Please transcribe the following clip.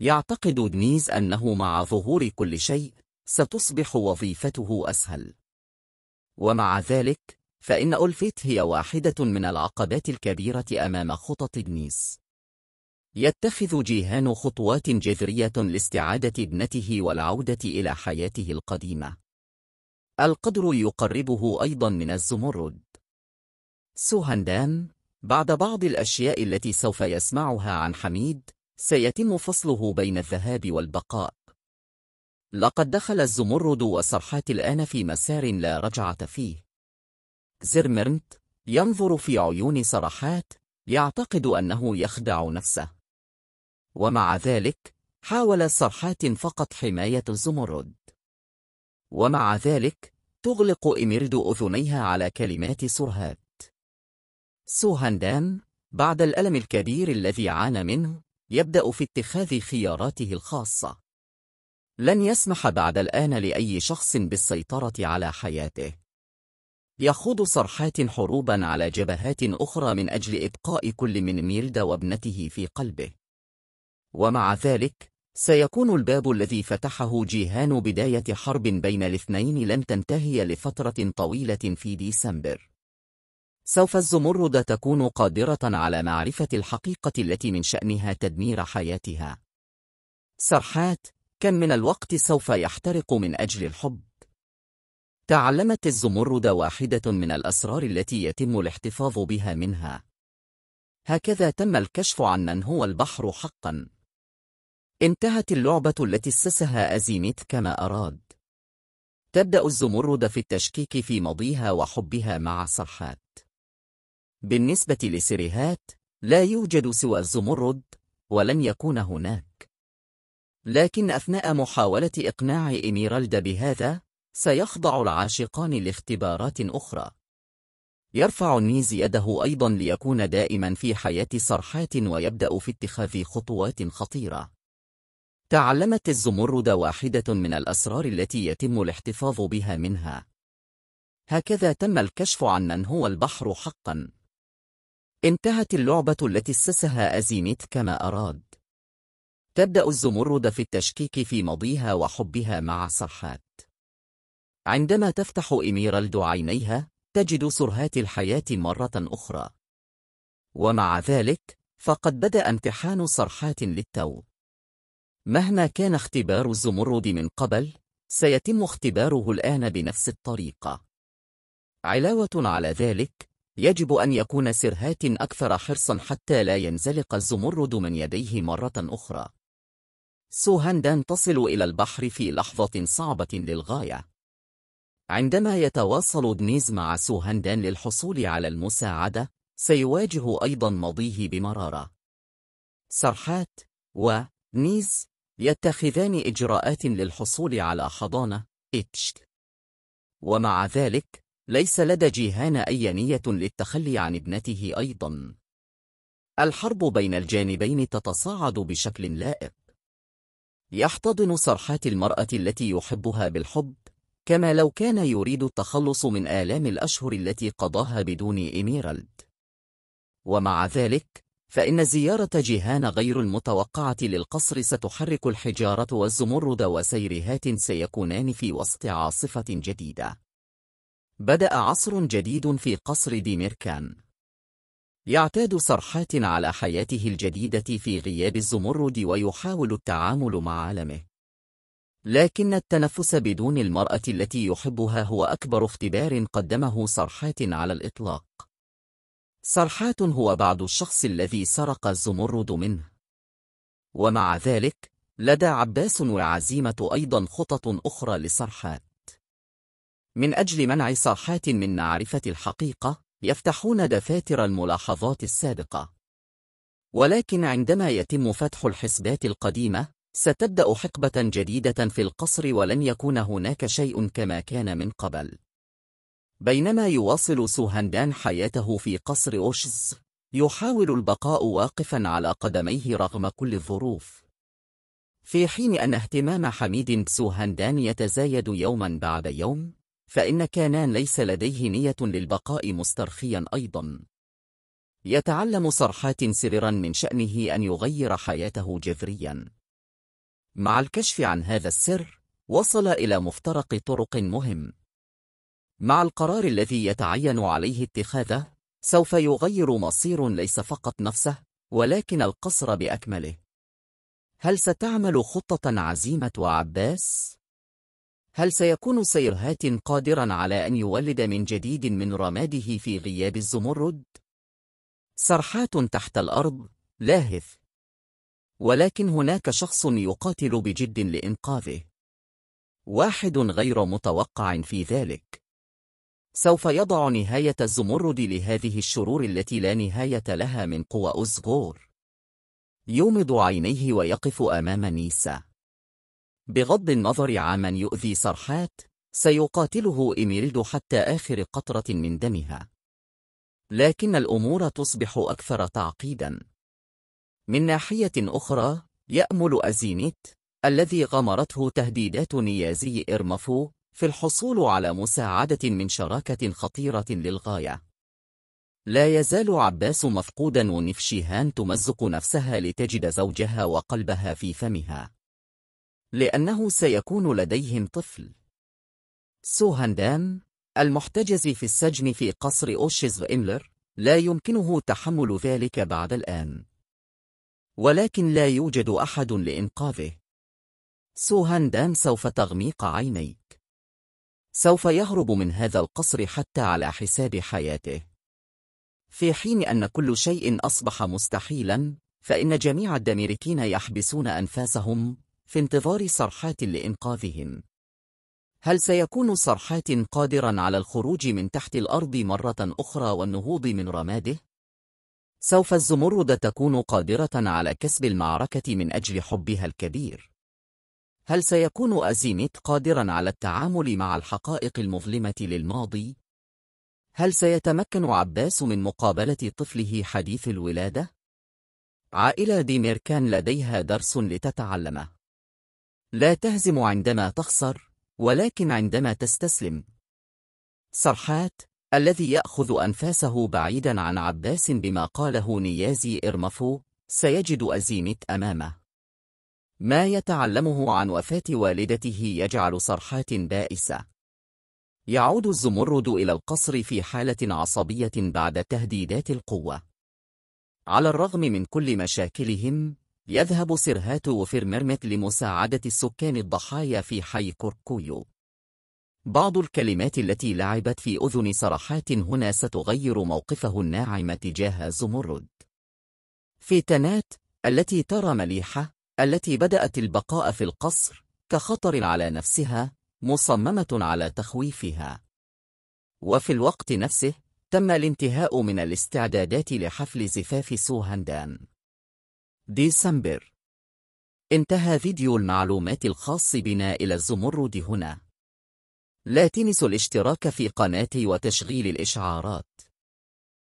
يعتقد دنيز أنه مع ظهور كل شيء ستصبح وظيفته أسهل ومع ذلك فإن ألفيت هي واحدة من العقبات الكبيرة أمام خطط دنيس يتخذ جيهان خطوات جذرية لاستعادة ابنته والعودة إلى حياته القديمة القدر يقربه أيضا من الزمرد سوهندان بعد بعض الأشياء التي سوف يسمعها عن حميد سيتم فصله بين الذهاب والبقاء لقد دخل الزمرد وسرحات الآن في مسار لا رجعة فيه زرمرنت ينظر في عيون سرحات يعتقد أنه يخدع نفسه ومع ذلك حاول سرحات فقط حماية الزمرد ومع ذلك تغلق إميرد أذنيها على كلمات سرهات سوهندان بعد الألم الكبير الذي عانى منه يبدأ في اتخاذ خياراته الخاصة لن يسمح بعد الآن لأي شخص بالسيطرة على حياته يخوض صرحات حروبا على جبهات أخرى من أجل إبقاء كل من ميلدا وابنته في قلبه ومع ذلك سيكون الباب الذي فتحه جيهان بداية حرب بين الاثنين لن تنتهي لفترة طويلة في ديسمبر سوف الزمرد تكون قادرة على معرفة الحقيقة التي من شأنها تدمير حياتها. سرحات كم من الوقت سوف يحترق من أجل الحب؟ تعلمت الزمرد واحدة من الأسرار التي يتم الاحتفاظ بها منها. هكذا تم الكشف عن من هو البحر حقا. انتهت اللعبة التي اسسها أزيميت كما أراد. تبدأ الزمرد في التشكيك في ماضيها وحبها مع سرحات. بالنسبة لسيريهات لا يوجد سوى الزمرد ولن يكون هناك لكن أثناء محاولة إقناع إميرالدا بهذا سيخضع العاشقان لاختبارات أخرى يرفع النيز يده أيضا ليكون دائما في حياة صرحات ويبدأ في اتخاذ خطوات خطيرة تعلمت الزمرد واحدة من الأسرار التي يتم الاحتفاظ بها منها هكذا تم الكشف عن من هو البحر حقاً انتهت اللعبة التي اسسها أزينيت كما أراد تبدأ الزمرد في التشكيك في ماضيها وحبها مع صحات عندما تفتح إميرالد عينيها تجد سرهات الحياة مرة أخرى ومع ذلك فقد بدأ امتحان صرحات للتو مهما كان اختبار الزمرد من قبل سيتم اختباره الآن بنفس الطريقة علاوة على ذلك يجب أن يكون سرهات أكثر حرصا حتى لا ينزلق الزمرد من يديه مرة أخرى. سوهاندان تصل إلى البحر في لحظة صعبة للغاية. عندما يتواصل دنيز مع سوهاندان للحصول على المساعدة، سيواجه أيضا ماضيه بمرارة. سرحات و نيز يتخذان إجراءات للحصول على حضانة إتشت. ومع ذلك، ليس لدى جيهان أي نية للتخلي عن ابنته أيضا الحرب بين الجانبين تتصاعد بشكل لائق يحتضن صرحات المرأة التي يحبها بالحب كما لو كان يريد التخلص من آلام الأشهر التي قضاها بدون إميرالد ومع ذلك فإن زيارة جيهان غير المتوقعة للقصر ستحرك الحجارة والزمرد وسيرهات سيكونان في وسط عاصفة جديدة بدأ عصر جديد في قصر ديميركان يعتاد صرحات على حياته الجديدة في غياب الزمرد ويحاول التعامل مع عالمه لكن التنفس بدون المرأة التي يحبها هو أكبر اختبار قدمه صرحات على الإطلاق صرحات هو بعض الشخص الذي سرق الزمرد منه ومع ذلك لدى عباس وعزيمة أيضا خطط أخرى لصرحات من أجل منع صاحات من معرفة الحقيقة يفتحون دفاتر الملاحظات السابقة ولكن عندما يتم فتح الحسبات القديمة ستبدأ حقبة جديدة في القصر ولن يكون هناك شيء كما كان من قبل بينما يواصل سوهندان حياته في قصر أوشز يحاول البقاء واقفا على قدميه رغم كل الظروف في حين أن اهتمام حميد سوهندان يتزايد يوما بعد يوم فإن كانان ليس لديه نية للبقاء مسترخيا أيضا يتعلم صرحات سررا من شأنه أن يغير حياته جذريا مع الكشف عن هذا السر وصل إلى مفترق طرق مهم مع القرار الذي يتعين عليه اتخاذه سوف يغير مصير ليس فقط نفسه ولكن القصر بأكمله هل ستعمل خطة عزيمة وعباس؟ هل سيكون سيرهات قادرا على أن يولد من جديد من رماده في غياب الزمرد؟ سرحات تحت الأرض لاهث ولكن هناك شخص يقاتل بجد لإنقاذه واحد غير متوقع في ذلك سوف يضع نهاية الزمرد لهذه الشرور التي لا نهاية لها من قوى أزغور يومض عينيه ويقف أمام نيسا بغض النظر عمن يؤذي سرحات سيقاتله إميلدو حتى آخر قطرة من دمها لكن الأمور تصبح أكثر تعقيدا من ناحية أخرى يأمل أزينيت الذي غمرته تهديدات نيازي إرمفو في الحصول على مساعدة من شراكة خطيرة للغاية لا يزال عباس مفقودا ونفشيهان تمزق نفسها لتجد زوجها وقلبها في فمها لأنه سيكون لديهم طفل. سوهاندان المحتجز في السجن في قصر أوشيز إملر لا يمكنه تحمل ذلك بعد الآن. ولكن لا يوجد أحد لإنقاذه. سوهاندان سوف تغميق عينيك. سوف يهرب من هذا القصر حتى على حساب حياته. في حين أن كل شيء أصبح مستحيلاً، فإن جميع الدميركين يحبسون أنفاسهم في انتظار صرحات لإنقاذهم هل سيكون صرحات قادرا على الخروج من تحت الأرض مرة أخرى والنهوض من رماده؟ سوف الزمرد تكون قادرة على كسب المعركة من أجل حبها الكبير. هل سيكون أزيميت قادرا على التعامل مع الحقائق المظلمة للماضي؟ هل سيتمكن عباس من مقابلة طفله حديث الولادة؟ عائلة ديميركان لديها درس لتتعلمه لا تهزم عندما تخسر ولكن عندما تستسلم سرحات الذي يأخذ أنفاسه بعيدا عن عباس بما قاله نيازي إرمفو سيجد أزيمت أمامه ما يتعلمه عن وفاة والدته يجعل صرحات بائسة يعود الزمرد إلى القصر في حالة عصبية بعد تهديدات القوة على الرغم من كل مشاكلهم يذهب سرهات وفيرميرميت لمساعدة السكان الضحايا في حي كوركويو بعض الكلمات التي لعبت في أذن سرحات هنا ستغير موقفه الناعم تجاه زمرد تنات التي ترى مليحة التي بدأت البقاء في القصر كخطر على نفسها مصممة على تخويفها وفي الوقت نفسه تم الانتهاء من الاستعدادات لحفل زفاف سوهندان ديسمبر انتهى فيديو المعلومات الخاص بنا إلى الزمرد هنا. لا تنسوا الاشتراك في قناتي وتشغيل الإشعارات